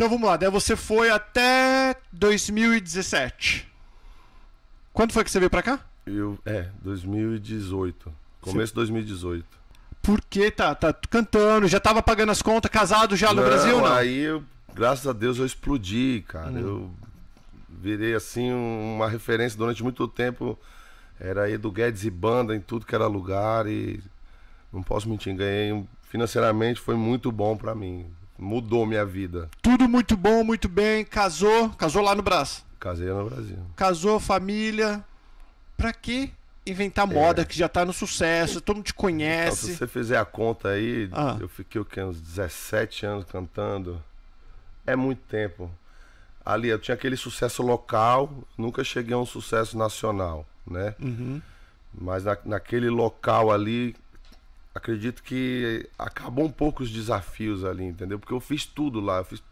Então vamos lá, daí você foi até 2017. Quando foi que você veio para cá? Eu, é, 2018. Começo de 2018. Por que tá, tá cantando, já tava pagando as contas, casado já no não, Brasil não? Aí, eu, graças a Deus, eu explodi, cara. Hum. Eu virei assim uma referência durante muito tempo. Era aí do Guedes e banda em tudo que era lugar e não posso mentir, ganhei financeiramente foi muito bom para mim. Mudou minha vida. Tudo muito bom, muito bem. Casou, casou lá no Brasil. Casei lá no Brasil. Casou, família. Pra quê? Inventar é. moda que já tá no sucesso, todo mundo te conhece. Então, se você fizer a conta aí, ah. eu fiquei o quê? Uns 17 anos cantando. É muito tempo. Ali eu tinha aquele sucesso local, nunca cheguei a um sucesso nacional, né? Uhum. Mas na, naquele local ali, acredito que acabou um pouco os desafios ali, entendeu? Porque eu fiz tudo lá, eu fiz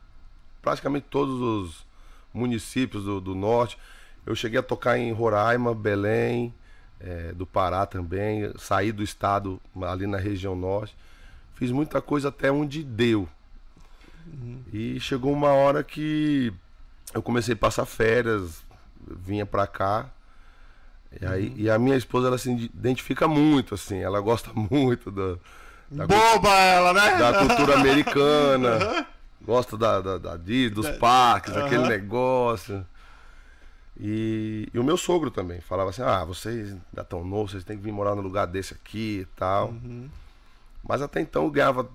praticamente todos os municípios do, do norte. Eu cheguei a tocar em Roraima, Belém, é, do Pará também, saí do estado ali na região norte. Fiz muita coisa até onde deu. Uhum. E chegou uma hora que eu comecei a passar férias, vinha para cá, e, aí, uhum. e a minha esposa, ela se identifica muito, assim, ela gosta muito da. Boba ela, né? Da cultura americana. Uhum. Gosta da, da, da, dos da, parques, uhum. daquele negócio. E, e, o meu sogro também falava assim: ah, vocês ainda tão novos, vocês têm que vir morar num lugar desse aqui e tal. Uhum. Mas até então eu ganhava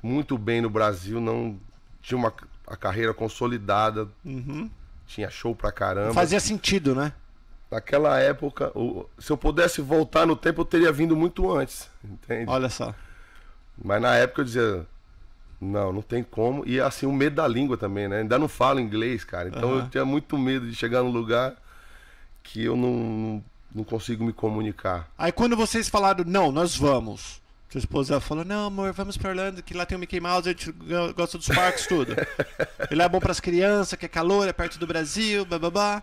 muito bem no Brasil, não tinha uma a carreira consolidada, uhum. tinha show pra caramba. fazia sentido, né? naquela época, se eu pudesse voltar no tempo, eu teria vindo muito antes, entende? Olha só. Mas na época eu dizia, não, não tem como. E assim, o medo da língua também, né? Ainda não falo inglês, cara. Então uhum. eu tinha muito medo de chegar num lugar que eu não, não consigo me comunicar. Aí quando vocês falaram, não, nós vamos. Sua esposa falou: Não, amor, vamos para Orlando, que lá tem o Mickey Mouse, a gente gosta dos parques, tudo. ele é bom para as crianças, que é calor, é perto do Brasil, blá.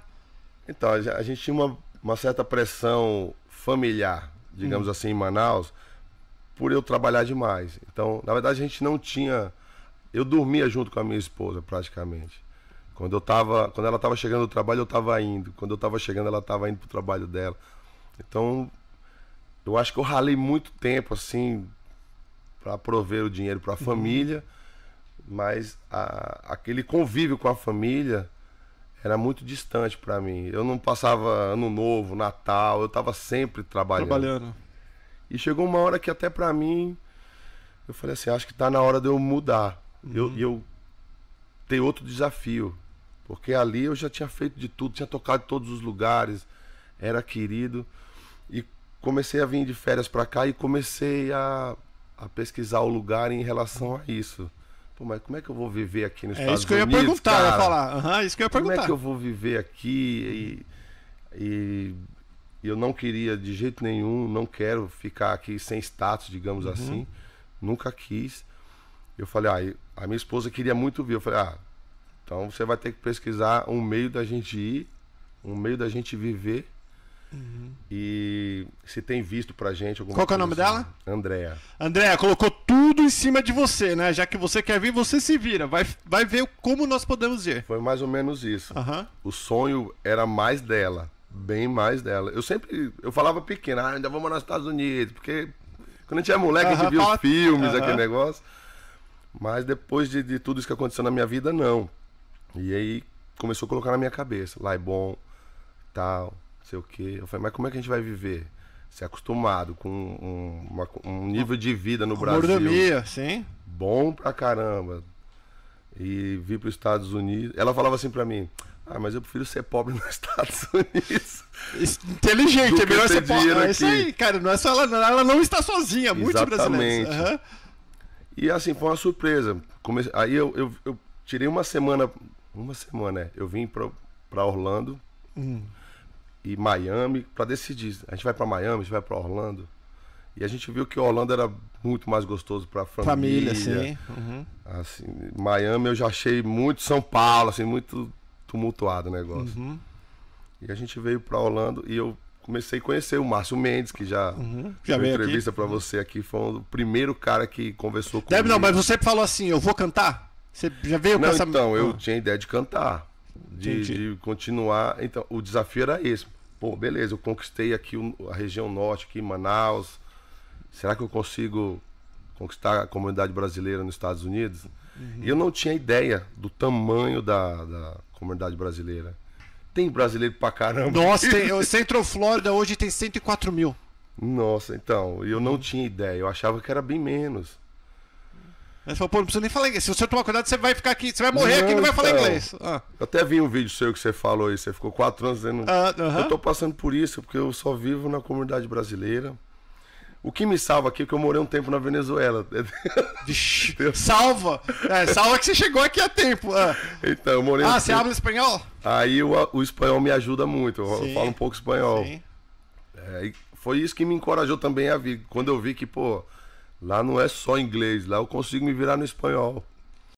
Então, a gente tinha uma, uma certa pressão familiar, digamos hum. assim, em Manaus, por eu trabalhar demais. Então, na verdade, a gente não tinha. Eu dormia junto com a minha esposa, praticamente. Quando eu tava, quando ela estava chegando do trabalho, eu estava indo. Quando eu estava chegando, ela estava indo para o trabalho dela. Então, eu acho que eu ralei muito tempo assim para prover o dinheiro para a uhum. família, mas a, aquele convívio com a família era muito distante para mim. Eu não passava ano novo, Natal, eu tava sempre trabalhando. Trabalhando. E chegou uma hora que até para mim eu falei assim, acho que tá na hora de eu mudar. Uhum. Eu, eu ter outro desafio. Porque ali eu já tinha feito de tudo, tinha tocado em todos os lugares, era querido. E comecei a vir de férias para cá e comecei a, a pesquisar o lugar em relação a isso. Pô, mas como é que eu vou viver aqui nos é, Estados Unidos? É isso que eu ia Unidos, perguntar, cara? eu ia falar. Uhum, isso que eu ia perguntar. Como é que eu vou viver aqui e, e eu não queria de jeito nenhum, não quero ficar aqui sem status, digamos uhum. assim. Nunca quis. Eu falei, ah, a minha esposa queria muito vir. Eu falei, ah, então você vai ter que pesquisar um meio da gente ir, um meio da gente viver Uhum. E se tem visto pra gente alguma Qual coisa. Qual é o nome assim. dela? Andréa. Andréa, colocou tudo em cima de você, né? Já que você quer vir, você se vira. Vai, vai ver como nós podemos ir. Foi mais ou menos isso. Uhum. O sonho era mais dela. Bem mais dela. Eu sempre. Eu falava pequena, ah, ainda vamos nos Estados Unidos. Porque quando a gente é moleque, uhum. a gente via os filmes, aquele negócio. Mas depois de, de tudo isso que aconteceu na minha vida, não. E aí começou a colocar na minha cabeça. Lá é bom, tal sei o quê. Eu falei, mas como é que a gente vai viver? Se é acostumado com um, uma, um nível de vida no Brasil. Mordomia, sim. Bom pra caramba. E vir para os Estados Unidos. Ela falava assim para mim: Ah, mas eu prefiro ser pobre nos Estados Unidos. Inteligente, é melhor ser pobre. É isso aí, cara. Não é só ela, ela não está sozinha, muitos brasileiros. Uhum. E assim, foi uma surpresa. aí eu, eu, eu tirei uma semana, uma semana, né? Eu vim para Orlando. Hum e Miami para decidir. A gente vai para Miami, a gente vai para Orlando. E a gente viu que Orlando era muito mais gostoso para família. Família, sim. Uhum. Assim, Miami eu já achei muito São Paulo, assim, muito tumultuado o negócio. Uhum. E a gente veio para Orlando e eu comecei a conhecer o Márcio Mendes, que já, uhum. já veio entrevista para você aqui, foi um o primeiro cara que conversou comigo. Deve não, mas você falou assim, eu vou cantar? Você já veio não, com essa... então, eu ah. tinha ideia de cantar, de, de, continuar. Então, o desafio era esse pô, beleza, eu conquistei aqui a região norte, aqui em Manaus. Será que eu consigo conquistar a comunidade brasileira nos Estados Unidos? Uhum. E eu não tinha ideia do tamanho da, da comunidade brasileira. Tem brasileiro pra caramba. Nossa, tem, o Central Florida hoje tem 104 mil. Nossa, então, eu não tinha ideia. Eu achava que era bem menos. Ele falou, pô, não precisa nem falar inglês. Se você tomar cuidado, você vai ficar aqui, você vai morrer não, aqui, não vai falar então, inglês. Ah. Eu até vi um vídeo seu que você falou aí, você ficou quatro anos dizendo. Ah, uh -huh. Eu tô passando por isso, porque eu só vivo na comunidade brasileira. O que me salva aqui é que eu morei um tempo na Venezuela. Vixe, salva! É, salva que você chegou aqui a tempo. Ah. Então, eu morei. Ah, um você tempo. habla espanhol? Aí o, o, espanhol me ajuda muito. Eu Sim. falo um pouco espanhol. Sim. É, foi isso que me encorajou também a vir. Quando eu vi que, pô, Lá não é só inglês, lá eu consigo me virar no espanhol.